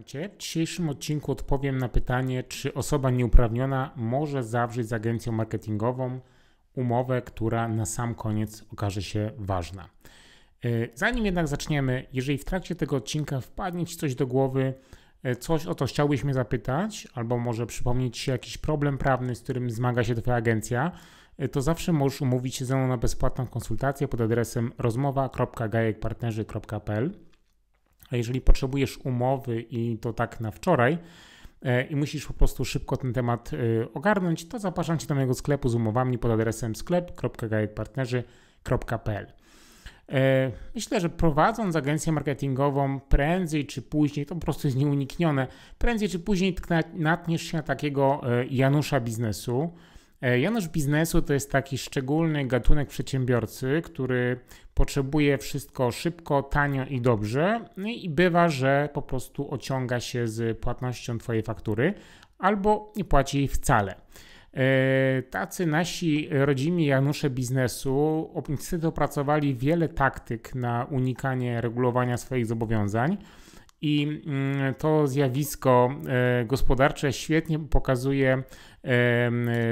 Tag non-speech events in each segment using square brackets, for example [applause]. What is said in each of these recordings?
Witam Cię. W dzisiejszym odcinku odpowiem na pytanie, czy osoba nieuprawniona może zawrzeć z agencją marketingową umowę, która na sam koniec okaże się ważna. E, zanim jednak zaczniemy, jeżeli w trakcie tego odcinka wpadnie Ci coś do głowy, e, coś o to chciałbyś mnie zapytać, albo może przypomnieć Ci jakiś problem prawny, z którym zmaga się Twoja agencja, e, to zawsze możesz umówić się ze mną na bezpłatną konsultację pod adresem rozmowa.gajekpartnerzy.pl a jeżeli potrzebujesz umowy i to tak na wczoraj, e, i musisz po prostu szybko ten temat e, ogarnąć, to zapraszam Cię do mojego sklepu z umowami pod adresem sklep.gajetpartnerzy.pl. E, myślę, że prowadząc agencję marketingową prędzej czy później, to po prostu jest nieuniknione, prędzej czy później natkniesz się na takiego Janusza biznesu, E, Janusz biznesu to jest taki szczególny gatunek przedsiębiorcy, który potrzebuje wszystko szybko, tanio i dobrze, no i bywa, że po prostu ociąga się z płatnością Twojej faktury albo nie płaci jej wcale. E, tacy nasi rodzimi Janusze biznesu opracowali wiele taktyk na unikanie regulowania swoich zobowiązań. I mm, to zjawisko e, gospodarcze świetnie pokazuje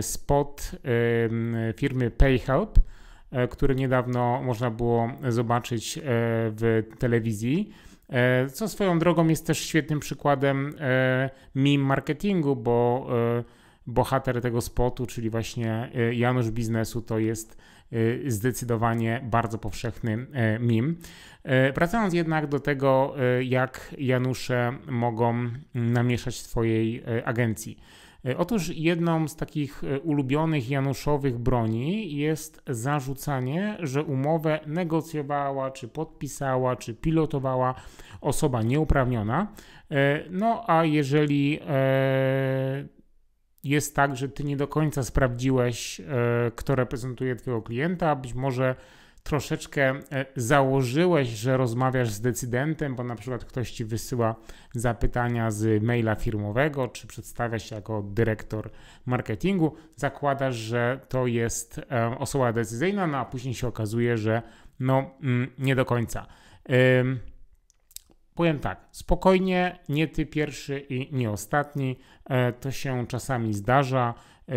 spot firmy PayHelp, e, który niedawno można było zobaczyć e, w telewizji. Co swoją drogą jest też świetnym przykładem meme marketingu, bo bohater tego spotu, czyli właśnie Janusz Biznesu, to jest Y, zdecydowanie bardzo powszechny e, mim. E, wracając jednak do tego, e, jak Janusze mogą namieszać Twojej agencji. Otóż jedną z takich ulubionych Januszowych broni jest zarzucanie, że umowę negocjowała, czy podpisała, czy pilotowała osoba nieuprawniona. No a jeżeli jest tak, że ty nie do końca sprawdziłeś, e, kto reprezentuje twojego klienta, być może troszeczkę e, założyłeś, że rozmawiasz z decydentem, bo na przykład ktoś ci wysyła zapytania z maila firmowego, czy przedstawia się jako dyrektor marketingu, zakładasz, że to jest e, osoba decyzyjna, no a później się okazuje, że no mm, nie do końca powiem tak, spokojnie, nie ty pierwszy i nie ostatni. E, to się czasami zdarza. E,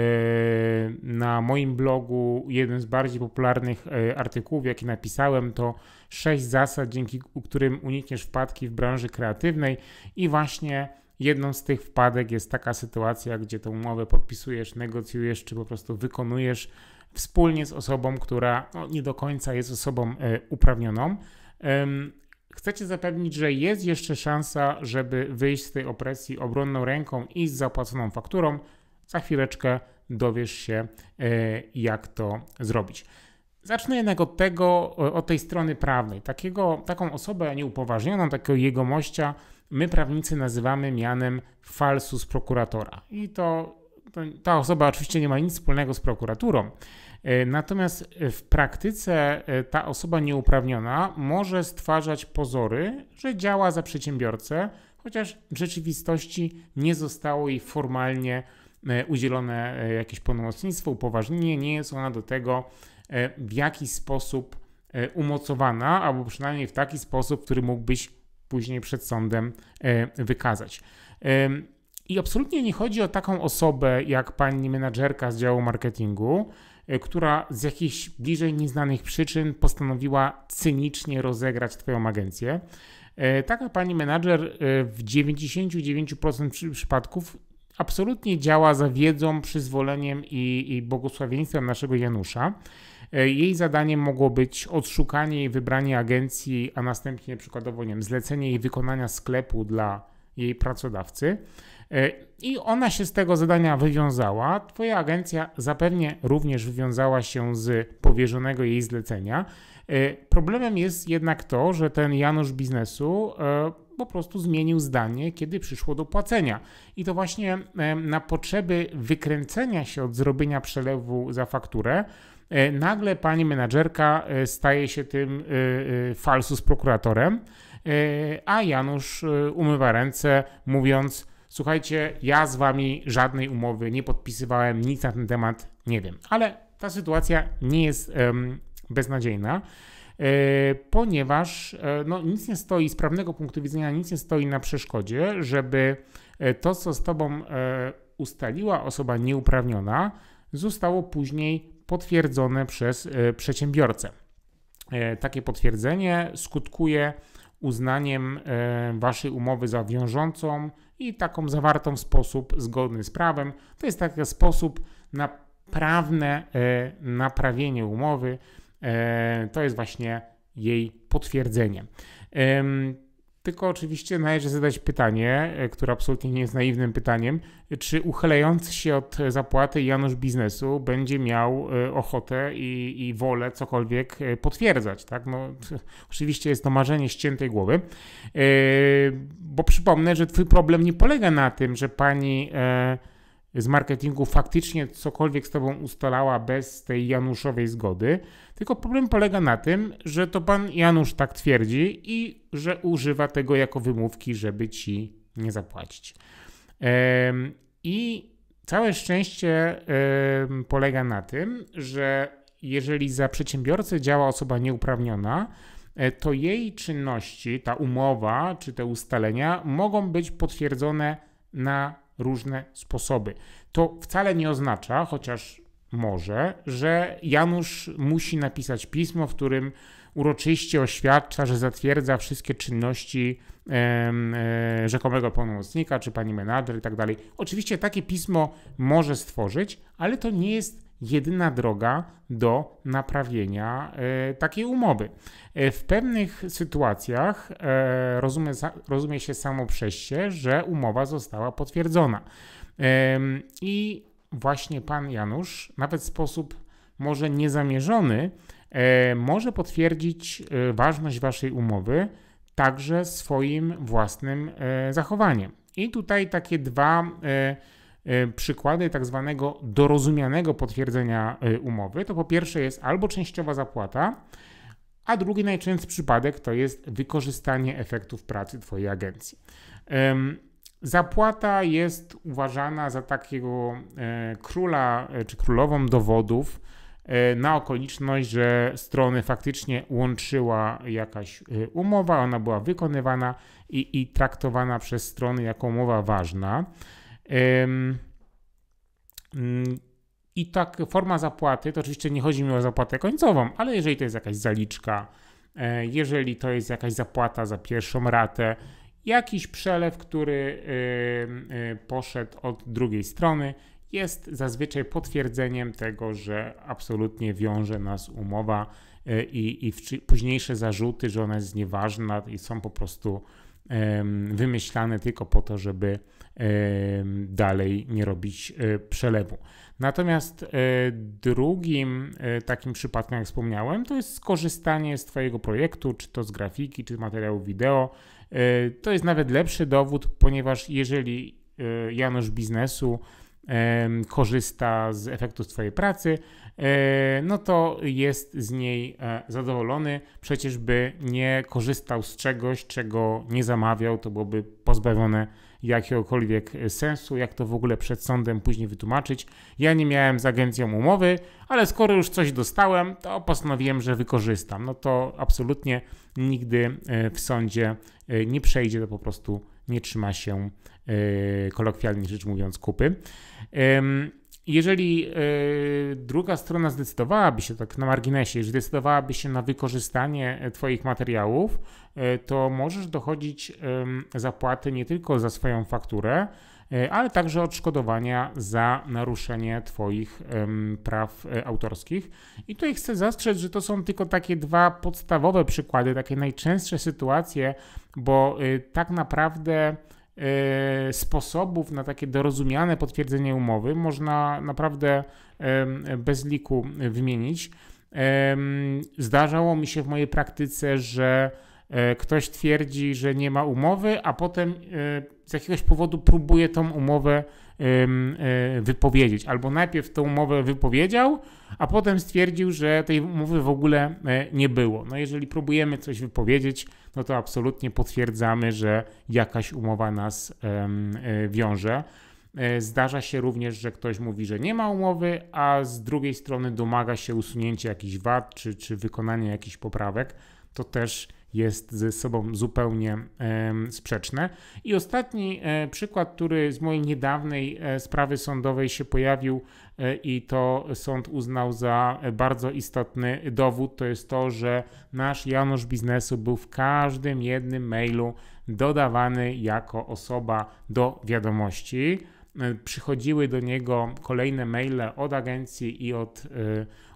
na moim blogu jeden z bardziej popularnych e, artykułów, jaki napisałem, to 6 zasad, dzięki którym unikniesz wpadki w branży kreatywnej i właśnie jedną z tych wpadek jest taka sytuacja, gdzie tą umowę podpisujesz, negocjujesz czy po prostu wykonujesz wspólnie z osobą, która no, nie do końca jest osobą uprawnioną chcecie zapewnić, że jest jeszcze szansa, żeby wyjść z tej opresji obronną ręką i z zapłaconą fakturą. Za chwileczkę dowiesz się, e, jak to zrobić. Zacznę jednak od tego, e, od tej strony prawnej. Takiego, taką osobę nieupoważnioną, takiego jegomościa, my prawnicy nazywamy mianem falsus prokuratora. I to, to ta osoba oczywiście nie ma nic wspólnego z prokuraturą, E, natomiast e, w praktyce e, ta osoba nieuprawniona może stwarzać pozory, że działa za przedsiębiorcę, chociaż w rzeczywistości nie zostało jej formalnie udzielone jakieś pomocnictwo, upoważnienie, nie jest ona do tego w jakiś sposób umocowana, albo przynajmniej w taki sposób, który mógłbyś później przed sądem wykazać. I absolutnie nie chodzi o taką osobę jak pani menadżerka z działu marketingu, E, która z jakichś bliżej nieznanych przyczyn postanowiła cynicznie rozegrać Twoją agencję. E, taka pani menadżer e, w 99% przypadków absolutnie działa za wiedzą, przyzwoleniem i, i błogosławieństwem naszego Janusza. Jej zadaniem mogło być odszukanie i wybranie agencji, a następnie przykładowo nie wiem, zlecenie jej wykonania sklepu dla jej pracodawcy. E, I ona się z tego zadania wywiązała. Twoja agencja zapewnie również wywiązała się z powierzonego jej zlecenia. E, problemem jest jednak to, że ten Janusz biznesu e, po prostu zmienił zdanie, kiedy przyszło do płacenia. I to właśnie na potrzeby wykręcenia się od zrobienia przelewu za fakturę, nagle pani menadżerka staje się tym falsus prokuratorem, a Janusz umywa ręce, mówiąc: Słuchajcie, ja z wami żadnej umowy nie podpisywałem, nic na ten temat nie wiem, ale ta sytuacja nie jest um, beznadziejna. Yy, ponieważ yy, no, nic nie stoi, z prawnego punktu widzenia, nic nie stoi na przeszkodzie, żeby e, to, co z tobą yy, ustaliła osoba nieuprawniona, zostało później potwierdzone przez przedsiębiorcę. Takie potwierdzenie skutkuje uznaniem waszej umowy za wiążącą, i taką zawartą w sposób zgodny z prawem. To jest taki sposób na prawne e, naprawienie umowy. E, to jest właśnie jej potwierdzenie. E, tylko oczywiście należy zadać pytanie, e, które absolutnie nie jest naiwnym pytaniem, czy uchylający się od zapłaty Janusz biznesu będzie miał e, ochotę i, i wolę cokolwiek e, potwierdzać. Tak? No, [laughs] oczywiście jest to marzenie ściętej głowy, bo przypomnę, że twój problem nie polega na tym, że pani z marketingu faktycznie cokolwiek z tobą ustalała bez tej Januszowej zgody, tylko problem polega na tym, że to pan Janusz tak twierdzi i że używa tego jako wymówki, żeby ci nie zapłacić. I całe szczęście polega na tym, że jeżeli za przedsiębiorcę działa osoba nieuprawniona, e, to jej czynności, ta umowa czy te ustalenia mogą być potwierdzone na różne sposoby. To wcale nie oznacza, chociaż może, że Janusz musi napisać pismo, w którym uroczyście oświadcza, że zatwierdza wszystkie czynności e, e, rzekomego pełnomocnika, czy pani menadżer i tak dalej. Oczywiście takie pismo może stworzyć, ale to nie jest jedyna droga do naprawienia e, takiej umowy. E, w pewnych sytuacjach e, rozumie, rozumie się samo przez że umowa została potwierdzona. I właśnie pan Janusz, nawet w sposób może niezamierzony, może potwierdzić ważność waszej umowy także swoim własnym zachowaniem. I tutaj takie dwa E, przykłady tak zwanego dorozumianego potwierdzenia e, umowy, to po pierwsze jest albo częściowa zapłata, a drugi najczęstszy przypadek to jest wykorzystanie efektów pracy Twojej agencji. Zapłata jest uważana za takiego e, króla czy królową dowodów na okoliczność, że strony faktycznie łączyła jakaś umowa, ona była wykonywana i, i traktowana przez strony jako umowa ważna. Mm, I tak forma zapłaty, to oczywiście nie chodzi mi o zapłatę końcową, ale jeżeli to jest jakaś zaliczka, e, jeżeli to jest jakaś zapłata za pierwszą ratę, jakiś przelew, który e, poszedł od drugiej strony, jest zazwyczaj potwierdzeniem tego, że absolutnie wiąże nas umowa e, i, i późniejsze zarzuty, że ona jest nieważna i są po prostu wymyślane tylko po to, żeby dalej nie robić e, przelewu. Natomiast e, drugim e, takim przypadkiem, jak wspomniałem, to jest skorzystanie z Twojego projektu, czy to z grafiki, czy z materiału wideo. To jest nawet lepszy dowód, ponieważ jeżeli Janusz biznesu korzysta z efektów Twojej pracy, E, no to jest z niej e, zadowolony, przecież by nie korzystał z czegoś, czego nie zamawiał, to byłoby pozbawione jakiegokolwiek e, sensu, jak to w ogóle przed sądem później wytłumaczyć. Ja nie miałem z agencją umowy, ale skoro już coś dostałem, to postanowiłem, że wykorzystam. No to absolutnie nigdy w sądzie nie przejdzie to po prostu nie trzyma się e, kolokwialnie rzecz mówiąc kupy. Jeżeli e, druga strona zdecydowałaby się, tak na marginesie, jeżeli zdecydowałaby się na wykorzystanie e, Twoich materiałów, to możesz dochodzić zapłaty nie tylko za swoją fakturę, E, ale także odszkodowania za naruszenie Twoich praw e, autorskich. I tutaj chcę zastrzec, że to są tylko takie dwa podstawowe przykłady, takie najczęstsze sytuacje, bo y, tak naprawdę e, sposobów na takie dorozumiane potwierdzenie umowy można naprawdę bez liku wymienić. Zdarzało mi się w mojej praktyce, że E, ktoś twierdzi, że nie ma umowy, a potem e, z jakiegoś powodu próbuje tą umowę e, wypowiedzieć. Albo najpierw tą umowę wypowiedział, a potem stwierdził, że tej umowy w ogóle nie było. No jeżeli próbujemy coś wypowiedzieć, no to absolutnie potwierdzamy, że jakaś umowa nas wiąże. Zdarza się również, że ktoś mówi, że nie ma umowy, a z drugiej strony domaga się usunięcia jakichś wad czy, czy wykonania jakichś poprawek. To też jest ze sobą zupełnie sprzeczne. I ostatni e, przykład, który z mojej niedawnej e, sprawy sądowej się pojawił e, i to sąd uznał za bardzo istotny dowód, to jest to, że nasz Janusz Biznesu był w każdym jednym mailu dodawany jako osoba do wiadomości przychodziły do niego kolejne maile od agencji i od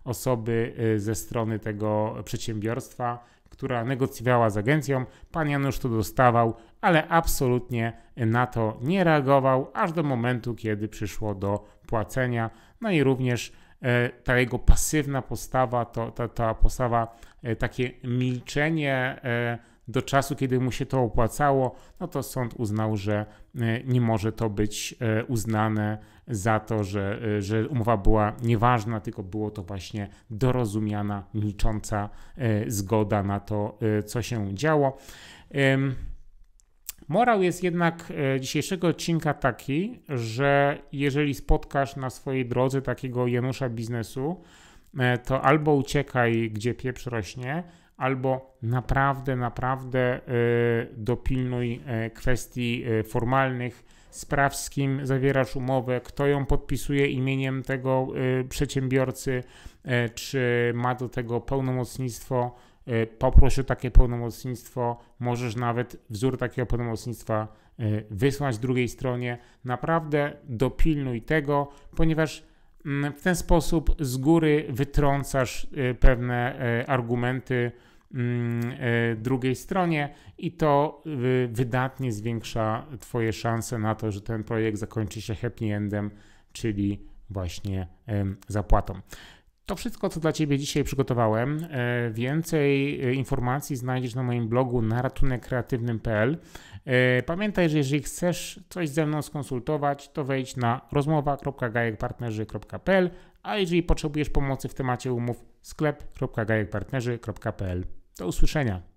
osoby ze strony tego przedsiębiorstwa, która negocjowała z agencją. Pan Janusz to dostawał, ale absolutnie na to nie reagował, aż do momentu, kiedy przyszło do płacenia. No i również e, ta jego pasywna postawa, to, ta, ta postawa, e, takie milczenie, e, do czasu, kiedy mu się to opłacało, no to sąd uznał, że e, nie może to być e, uznane za to, że, e, że umowa była nieważna, tylko było to właśnie dorozumiana, milcząca zgoda na to, co się działo. Morał jest jednak dzisiejszego odcinka taki, że jeżeli spotkasz na swojej drodze takiego Janusza biznesu, to albo uciekaj, gdzie pieprz rośnie, albo naprawdę, naprawdę e, dopilnuj e, kwestii e, formalnych, spraw z kim zawierasz umowę, kto ją podpisuje imieniem tego przedsiębiorcy, czy ma do tego pełnomocnictwo. Poproszę o takie pełnomocnictwo, możesz nawet wzór takiego pełnomocnictwa wysłać drugiej stronie. Naprawdę dopilnuj tego, ponieważ Mm, w ten sposób z góry wytrącasz y, pewne y, argumenty mm, y, drugiej stronie i to wydatnie zwiększa Twoje szanse na to, że ten projekt zakończy się happy endem, czyli właśnie zapłatą. To wszystko, co dla Ciebie dzisiaj przygotowałem. E, więcej e, informacji znajdziesz na moim blogu na ratunekkreatywnym.pl. E, pamiętaj, że jeżeli chcesz coś ze mną skonsultować, to wejdź na rozmowa.gajekpartnerzy.pl, a jeżeli potrzebujesz pomocy w temacie umów, sklep.gajekpartnerzy.pl. Do usłyszenia.